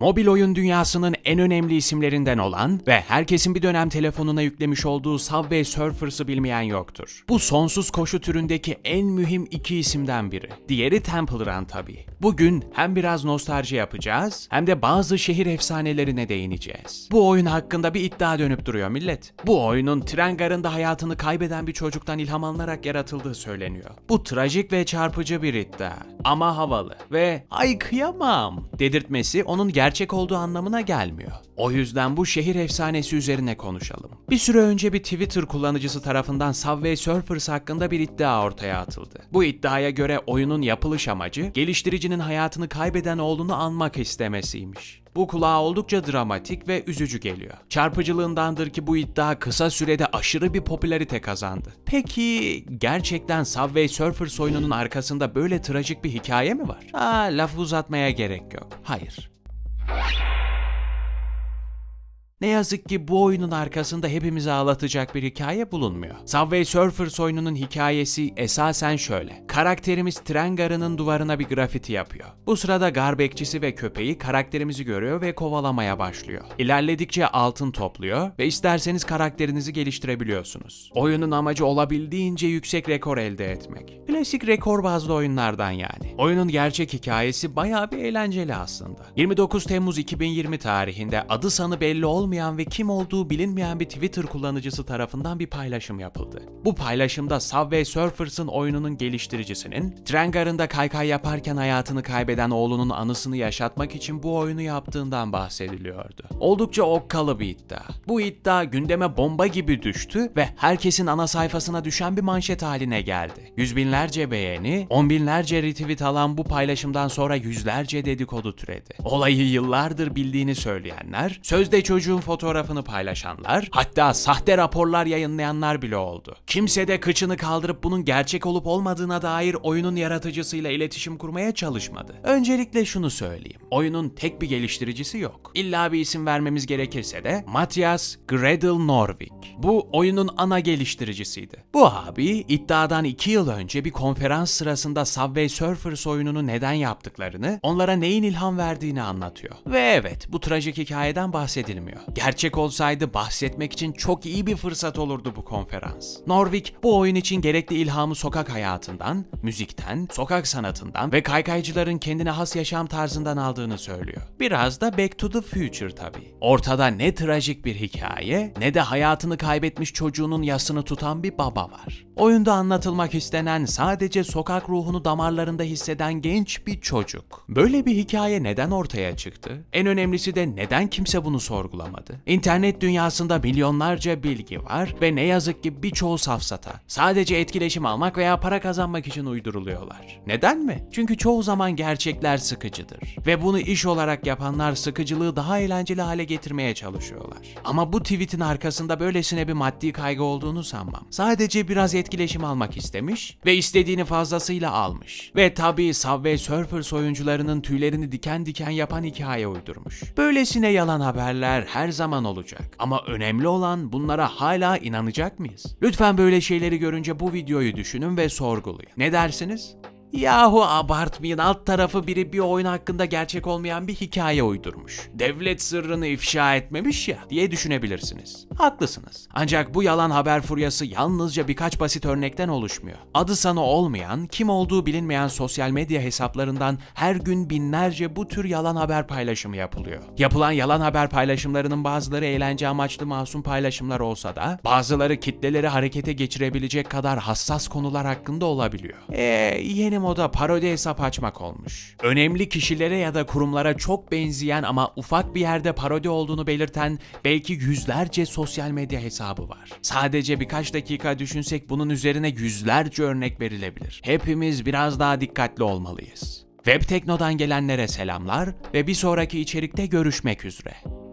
Mobil oyun dünyasının en önemli isimlerinden olan ve herkesin bir dönem telefonuna yüklemiş olduğu Subway Surfers'ı bilmeyen yoktur. Bu sonsuz koşu türündeki en mühim iki isimden biri. Diğeri Temple Run tabii. Bugün hem biraz nostalji yapacağız hem de bazı şehir efsanelerine değineceğiz. Bu oyun hakkında bir iddia dönüp duruyor millet. Bu oyunun tren garında hayatını kaybeden bir çocuktan ilham alınarak yaratıldığı söyleniyor. Bu trajik ve çarpıcı bir iddia ama havalı ve ay kıyamam dedirtmesi onun gerçekten gerçek olduğu anlamına gelmiyor. O yüzden bu şehir efsanesi üzerine konuşalım. Bir süre önce bir Twitter kullanıcısı tarafından Subway Surfers hakkında bir iddia ortaya atıldı. Bu iddiaya göre oyunun yapılış amacı geliştiricinin hayatını kaybeden oğlunu anmak istemesiymiş. Bu kulağa oldukça dramatik ve üzücü geliyor. Çarpıcılığındandır ki bu iddia kısa sürede aşırı bir popülarite kazandı. Peki gerçekten Subway Surfers oyununun arkasında böyle trajik bir hikaye mi var? Aa lafı uzatmaya gerek yok. Hayır. Ne yazık ki bu oyunun arkasında hepimizi ağlatacak bir hikaye bulunmuyor. Subway Surfer oyununun hikayesi esasen şöyle. Karakterimiz tren garının duvarına bir grafiti yapıyor. Bu sırada gar bekçisi ve köpeği karakterimizi görüyor ve kovalamaya başlıyor. İlerledikçe altın topluyor ve isterseniz karakterinizi geliştirebiliyorsunuz. Oyunun amacı olabildiğince yüksek rekor elde etmek. Klasik rekor bazlı oyunlardan yani. Oyunun gerçek hikayesi bayağı bir eğlenceli aslında. 29 Temmuz 2020 tarihinde adı sanı belli olmayan olmayan ve kim olduğu bilinmeyen bir Twitter kullanıcısı tarafından bir paylaşım yapıldı. Bu paylaşımda Subway Surfers'ın oyununun geliştiricisinin, tren garında kaykay yaparken hayatını kaybeden oğlunun anısını yaşatmak için bu oyunu yaptığından bahsediliyordu. Oldukça okkalı bir iddia. Bu iddia gündeme bomba gibi düştü ve herkesin ana sayfasına düşen bir manşet haline geldi. Yüz binlerce beğeni, on binlerce retweet alan bu paylaşımdan sonra yüzlerce dedikodu türedi. Olayı yıllardır bildiğini söyleyenler, sözde çocuğu çocuğun fotoğrafını paylaşanlar, hatta sahte raporlar yayınlayanlar bile oldu. Kimse de kıçını kaldırıp bunun gerçek olup olmadığına dair oyunun yaratıcısıyla iletişim kurmaya çalışmadı. Öncelikle şunu söyleyeyim. Oyunun tek bir geliştiricisi yok. İlla bir isim vermemiz gerekirse de Matthias Gredel Norvik. Bu oyunun ana geliştiricisiydi. Bu abi iddiadan 2 yıl önce bir konferans sırasında Subway Surfers oyununu neden yaptıklarını, onlara neyin ilham verdiğini anlatıyor. Ve evet bu trajik hikayeden bahsedilmiyor. Gerçek olsaydı bahsetmek için çok iyi bir fırsat olurdu bu konferans. Norvik bu oyun için gerekli ilhamı sokak hayatından, müzikten, sokak sanatından ve kaykaycıların kendine has yaşam tarzından aldığını söylüyor. Biraz da Back to the Future tabii. Ortada ne trajik bir hikaye ne de hayatını kaybetmiş çocuğunun yasını tutan bir baba var. Oyunda anlatılmak istenen sadece sokak ruhunu damarlarında hisseden genç bir çocuk. Böyle bir hikaye neden ortaya çıktı? En önemlisi de neden kimse bunu sorgulamadı? başlamadı. İnternet dünyasında milyonlarca bilgi var ve ne yazık ki birçoğu safsata. Sadece etkileşim almak veya para kazanmak için uyduruluyorlar. Neden mi? Çünkü çoğu zaman gerçekler sıkıcıdır. Ve bunu iş olarak yapanlar sıkıcılığı daha eğlenceli hale getirmeye çalışıyorlar. Ama bu tweetin arkasında böylesine bir maddi kaygı olduğunu sanmam. Sadece biraz etkileşim almak istemiş ve istediğini fazlasıyla almış. Ve tabii Subway Surfer oyuncularının tüylerini diken diken yapan hikaye uydurmuş. Böylesine yalan haberler her her zaman olacak. Ama önemli olan bunlara hala inanacak mıyız? Lütfen böyle şeyleri görünce bu videoyu düşünün ve sorgulayın. Ne dersiniz? Yahu abartmayın alt tarafı biri bir oyun hakkında gerçek olmayan bir hikaye uydurmuş. Devlet sırrını ifşa etmemiş ya diye düşünebilirsiniz. Haklısınız. Ancak bu yalan haber furyası yalnızca birkaç basit örnekten oluşmuyor. Adı sana olmayan, kim olduğu bilinmeyen sosyal medya hesaplarından her gün binlerce bu tür yalan haber paylaşımı yapılıyor. Yapılan yalan haber paylaşımlarının bazıları eğlence amaçlı masum paylaşımlar olsa da bazıları kitleleri harekete geçirebilecek kadar hassas konular hakkında olabiliyor. Eee yeni moda parodi hesap açmak olmuş. Önemli kişilere ya da kurumlara çok benzeyen ama ufak bir yerde parodi olduğunu belirten belki yüzlerce sosyal medya hesabı var. Sadece birkaç dakika düşünsek bunun üzerine yüzlerce örnek verilebilir. Hepimiz biraz daha dikkatli olmalıyız. Web Tekno'dan gelenlere selamlar ve bir sonraki içerikte görüşmek üzere.